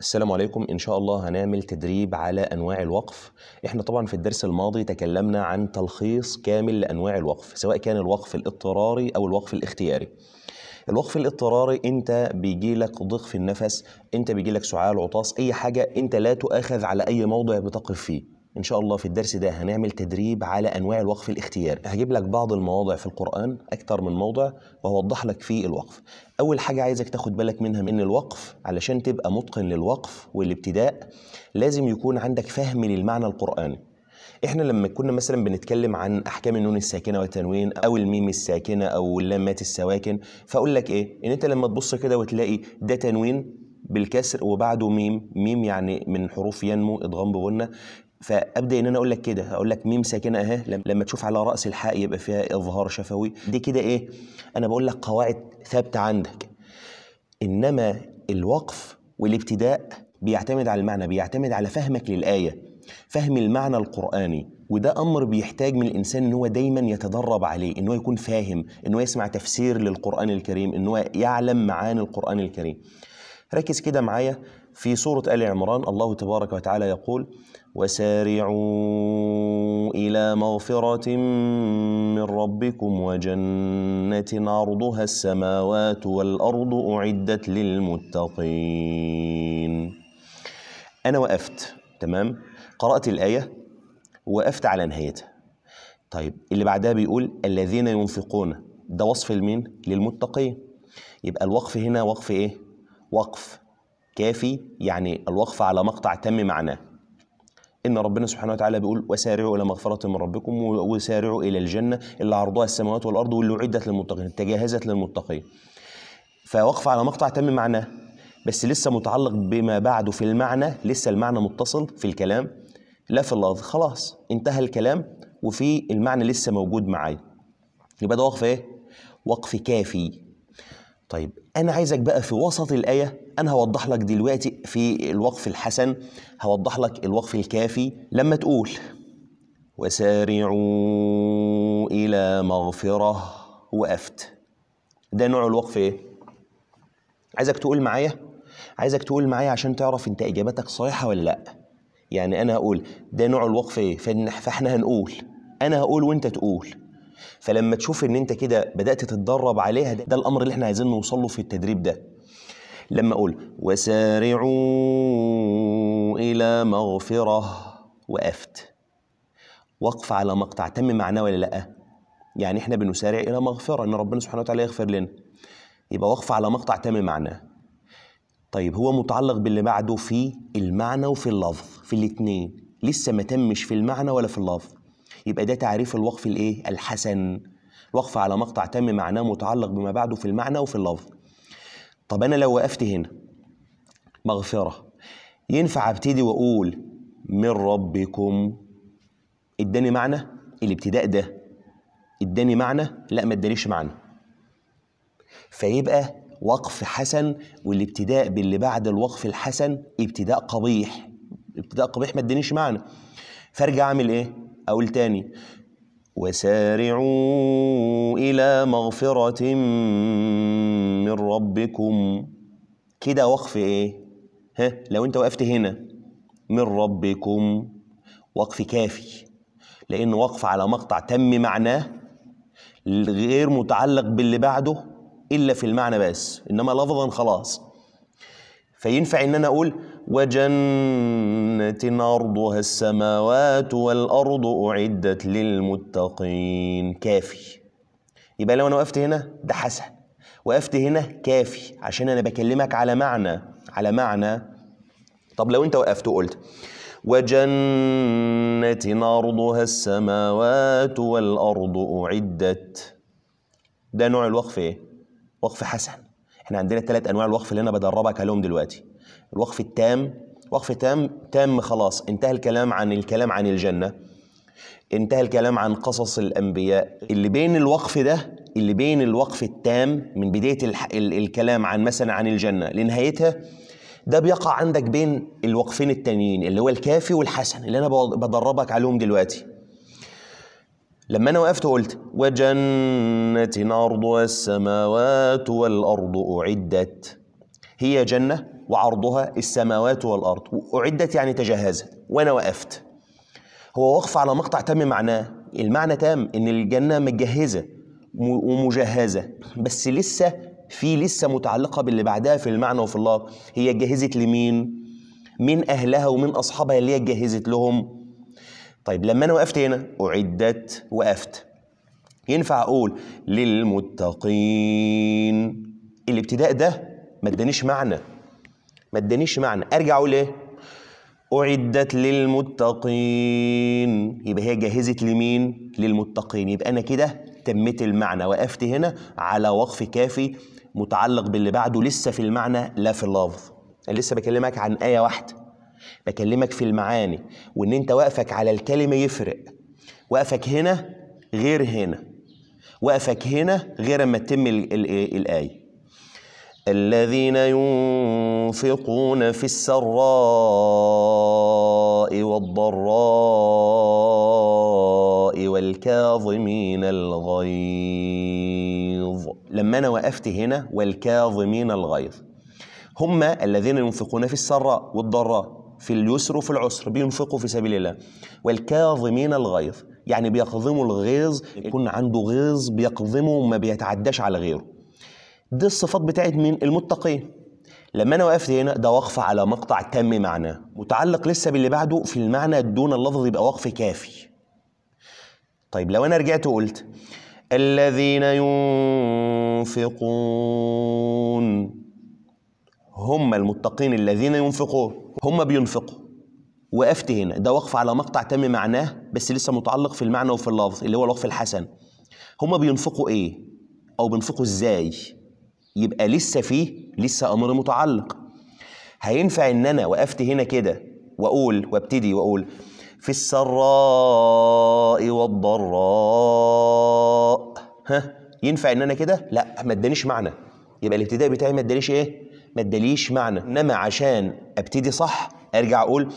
السلام عليكم ان شاء الله هنعمل تدريب على انواع الوقف احنا طبعا في الدرس الماضي تكلمنا عن تلخيص كامل لانواع الوقف سواء كان الوقف الاضطراري او الوقف الاختياري الوقف الاضطراري انت بيجي لك ضيق في النفس انت بيجي لك سعال عطاس اي حاجه انت لا تؤاخذ على اي موضع بتقف فيه ان شاء الله في الدرس ده هنعمل تدريب على انواع الوقف الاختياري هجيب لك بعض المواضع في القران اكتر من موضع وهوضح لك فيه الوقف اول حاجه عايزك تاخد بالك منها من الوقف علشان تبقى متقن للوقف والابتداء لازم يكون عندك فهم للمعنى القراني احنا لما كنا مثلا بنتكلم عن احكام النون الساكنه والتنوين او الميم الساكنه او اللامات السواكن فاقول لك ايه ان انت لما تبص كده وتلاقي ده تنوين بالكسر وبعده ميم ميم يعني من حروف ينمو ادغام ببنة فابدا ان انا اقول لك كده اقول لك ميم ساكنه اهي لما تشوف على راس الحاء يبقى فيها اظهار شفوي دي كده ايه انا بقول لك قواعد ثابته عندك انما الوقف والابتداء بيعتمد على المعنى بيعتمد على فهمك للايه فهم المعنى القراني وده امر بيحتاج من الانسان ان هو دايما يتدرب عليه ان هو يكون فاهم ان هو يسمع تفسير للقران الكريم ان هو يعلم معاني القران الكريم ركز كده معايا في سوره ال عمران الله تبارك وتعالى يقول وسارعوا إلى مغفرة من ربكم وجنة عرضها السماوات والأرض أعدت للمتقين أنا وقفت تمام قرأت الآية وقفت على نهايتها طيب اللي بعدها بيقول الذين ينفقون ده وصف لمين للمتقين يبقى الوقف هنا وقف ايه وقف كافي يعني الوقف على مقطع تم معناه إن ربنا سبحانه وتعالى بيقول وسارعوا إلى مغفرة من ربكم وسارعوا إلى الجنة اللي عرضها السماوات والأرض واللي أعدت للمتقين تجهزت للمتقين فوقف على مقطع تم معناه بس لسه متعلق بما بعده في المعنى لسه المعنى متصل في الكلام لا في اللفظ خلاص انتهى الكلام وفي المعنى لسه موجود معايا يبقى ده وقف ايه وقف كافي طيب أنا عايزك بقى في وسط الآية أنا هوضح لك دلوقتي في الوقف الحسن هوضح لك الوقف الكافي لما تقول وسارعوا إلى مغفرة وقفت ده نوع الوقف إيه؟ عايزك تقول معايا عايزك تقول معايا عشان تعرف أنت إجابتك صحيحة ولا لأ يعني أنا هقول ده نوع الوقف إيه؟ فإحنا هنقول أنا هقول وأنت تقول فلما تشوف ان انت كده بدات تتدرب عليها ده, ده الامر اللي احنا عايزين نوصل له في التدريب ده لما اقول وسارعوا الى مغفره وقفت وقف على مقطع تم معناه ولا لا يعني احنا بنسارع الى مغفره ان ربنا سبحانه وتعالى يغفر لنا يبقى وقف على مقطع تم معناه طيب هو متعلق باللي بعده في المعنى وفي اللفظ في الاثنين لسه ما تمش في المعنى ولا في اللفظ يبقى ده تعريف الوقف الايه الحسن وقف على مقطع تم معناه متعلق بما بعده في المعنى وفي اللفظ طب انا لو وقفت هنا مغفره ينفع ابتدي واقول من ربكم اداني معنى الابتداء ده اداني معنى لا ما ادانيش معنى فيبقى وقف حسن والابتداء باللي بعد الوقف الحسن ابتداء قبيح ابتداء قبيح ما ادانيش معنى فارجع اعمل ايه أقول تاني وسارعوا إلى مغفرة من ربكم كده وقف إيه؟ ها لو أنت وقفت هنا من ربكم وقف كافي لأن وقف على مقطع تم معناه غير متعلق باللي بعده إلا في المعنى بس إنما لفظا خلاص فينفع إن أنا أقول وجنة عرضها السماوات والأرض أعدت للمتقين كافي يبقى لو أنا وقفت هنا ده حسن وقفت هنا كافي عشان أنا بكلمك على معنى على معنى طب لو أنت وقفت وقلت وجنة عرضها السماوات والأرض أعدت ده نوع الوقف إيه؟ وقف حسن احنا عندنا ثلاث انواع الوقف اللي انا بدربك عليهم دلوقتي الوقف التام وقف تام تام خلاص انتهى الكلام عن الكلام عن الجنة انتهى الكلام عن قصص الأنبياء اللي بين الوقف ده اللي بين الوقف التام من بداية ال ال الكلام عن مثلا عن الجنة لنهايتها ده بيقع عندك بين الوقفين التانيين اللي هو الكافي والحسن اللي أنا بدربك عليهم دلوقتي لما أنا وقفت وقلت وجنة أرض السماوات والأرض أعدت هي جنة وعرضها السماوات والأرض وأعدت يعني تجهزت وأنا وقفت هو وقف على مقطع تم معناه المعنى تام إن الجنة متجهزة ومجهزة بس لسه في لسه متعلقة باللي بعدها في المعنى وفي الله هي اتجهزت لمين؟ من أهلها ومن أصحابها اللي هي اتجهزت لهم طيب لما أنا وقفت هنا أعدت وقفت ينفع أقول للمتقين الابتداء ده ما ادانيش معنى ما ادانيش معنى ارجع اقول ايه اعدت للمتقين يبقى هي جهزت لمين للمتقين يبقى انا كده تمت المعنى وقفت هنا على وقف كافي متعلق باللي بعده لسه في المعنى لا في اللفظ انا لسه بكلمك عن ايه واحده بكلمك في المعاني وان انت وقفك على الكلمه يفرق وقفك هنا غير هنا وقفك هنا غير اما تتم الايه الذين ينفقون في السراء والضراء والكاظمين الغيظ لما أنا وقفت هنا والكاظمين الغيظ هم الذين ينفقون في السراء والضراء في اليسر وفي العسر بينفقوا في سبيل الله والكاظمين الغيظ يعني بيقظموا الغيظ يكون عنده غيظ بيقظمه وما بيتعداش على غيره دي الصفات بتاعت مين المتقين لما انا وقفت هنا ده وقف على مقطع تم معناه متعلق لسه باللي بعده في المعنى دون اللفظ يبقى وقف كافي طيب لو انا رجعت وقلت الذين ينفقون هم المتقين الذين ينفقون هم بينفقوا وقفت هنا ده وقف على مقطع تم معناه بس لسه متعلق في المعنى وفي اللفظ اللي هو الوقف الحسن هم بينفقوا ايه او بينفقوا ازاي يبقى لسه فيه لسه امر متعلق هينفع ان انا وقفت هنا كده واقول وابتدي واقول في السراء والضراء ها ينفع ان انا كده لا ما ادانيش معنى يبقى الابتداء بتاعي ما اداليش ايه ما اداليش معنى انما عشان ابتدي صح ارجع اقول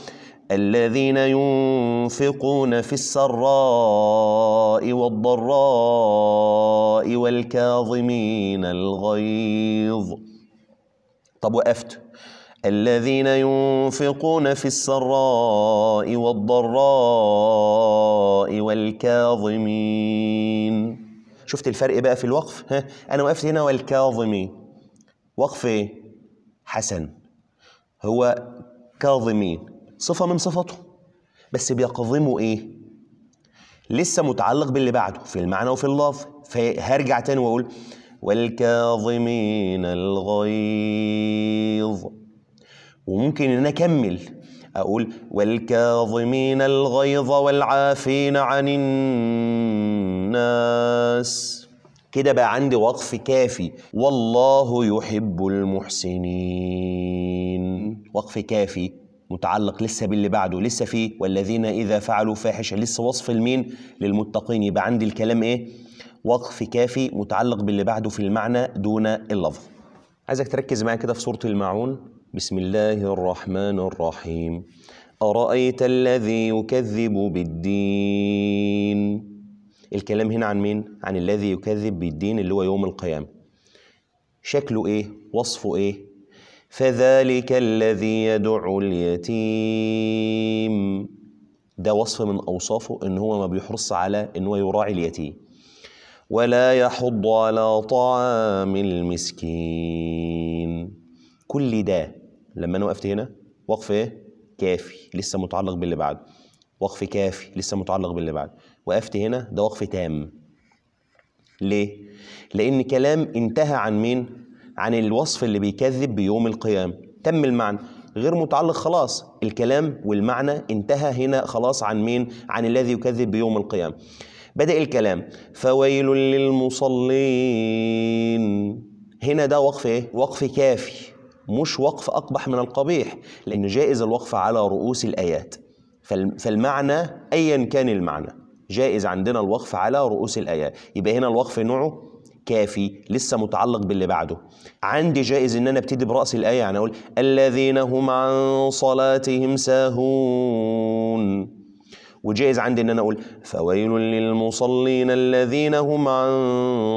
الذين ينفقون في السراء السراء والضراء والكاظمين الغيظ طب وقفت الذين ينفقون في السراء والضراء والكاظمين شفت الفرق بقى في الوقف ها انا وقفت هنا والكاظمين وقف ايه حسن هو كاظمين صفه من صفاته بس بيقظموا ايه لسه متعلق باللي بعده في المعنى وفي اللفظ فهرجع تاني واقول والكاظمين الغيظ وممكن ان انا اكمل اقول والكاظمين الغيظ والعافين عن الناس كده بقى عندي وقف كافي والله يحب المحسنين وقف كافي متعلق لسه باللي بعده لسه فيه والذين إذا فعلوا فاحشة لسه وصف المين للمتقين يبقى عندي الكلام إيه وقف كافي متعلق باللي بعده في المعنى دون اللفظ عايزك تركز معايا كده في سورة الماعون بسم الله الرحمن الرحيم أرأيت الذي يكذب بالدين الكلام هنا عن مين؟ عن الذي يكذب بالدين اللي هو يوم القيامة شكله إيه؟ وصفه إيه؟ فذلك الذي يدعو اليتيم ده وصف من أوصافه إن هو ما بيحرص على إن هو يراعي اليتيم ولا يحض على طعام المسكين كل ده لما أنا وقفت هنا وقف إيه؟ كافي لسه متعلق باللي بعده وقف كافي لسه متعلق باللي بعده وقفت هنا ده وقف تام ليه؟ لأن كلام انتهى عن مين؟ عن الوصف اللي بيكذب بيوم القيامة تم المعنى غير متعلق خلاص الكلام والمعنى انتهى هنا خلاص عن مين عن الذي يكذب بيوم القيامة بدأ الكلام فويل للمصلين هنا ده وقف ايه وقف كافي مش وقف أقبح من القبيح لأن جائز الوقف على رؤوس الآيات فالمعنى أيا كان المعنى جائز عندنا الوقف على رؤوس الآيات يبقى هنا الوقف نوعه كافي لسه متعلق باللي بعده عندي جائز ان انا ابتدي براس الايه يعني اقول الذين هم عن صلاتهم ساهون وجائز عندي ان انا اقول فويل للمصلين الذين هم عن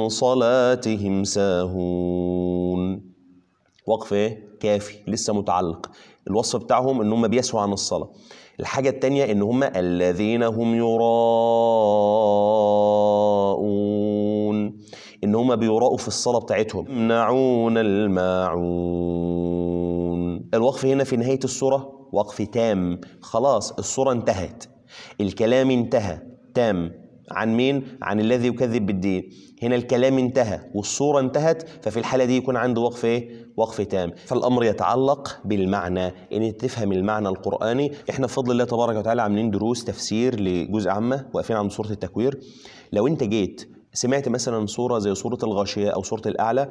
صلاتهم ساهون وقف ايه كافي لسه متعلق الوصف بتاعهم ان هم بيسهوا عن الصلاه الحاجه الثانيه ان هم الذين هم يراءون ان هم بيوراقوا في الصلاه بتاعتهم يمنعون الماعون الوقف هنا في نهايه السوره وقف تام خلاص السوره انتهت الكلام انتهى تام عن مين؟ عن الذي يكذب بالدين هنا الكلام انتهى والصورة انتهت ففي الحالة دي يكون عنده وقف ايه؟ وقف تام فالأمر يتعلق بالمعنى إن تفهم المعنى القرآني إحنا بفضل الله تبارك وتعالى عاملين دروس تفسير لجزء عامة واقفين عند سورة التكوير لو أنت جيت سمعت مثلا صورة زي صورة الغاشية أو صورة الأعلى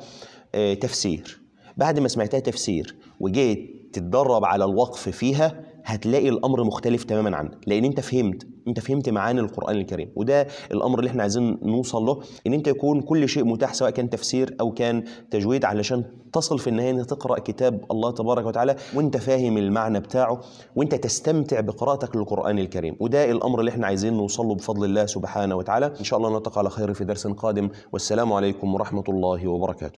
آه، تفسير بعد ما سمعتها تفسير وجيت تتدرب على الوقف فيها هتلاقي الامر مختلف تماما عنك لان انت فهمت انت فهمت معاني القران الكريم وده الامر اللي احنا عايزين نوصل له ان انت يكون كل شيء متاح سواء كان تفسير او كان تجويد علشان تصل في النهايه تقرا كتاب الله تبارك وتعالى وانت فاهم المعنى بتاعه وانت تستمتع بقراءتك للقران الكريم وده الامر اللي احنا عايزين نوصل له بفضل الله سبحانه وتعالى ان شاء الله نلتقي على خير في درس قادم والسلام عليكم ورحمه الله وبركاته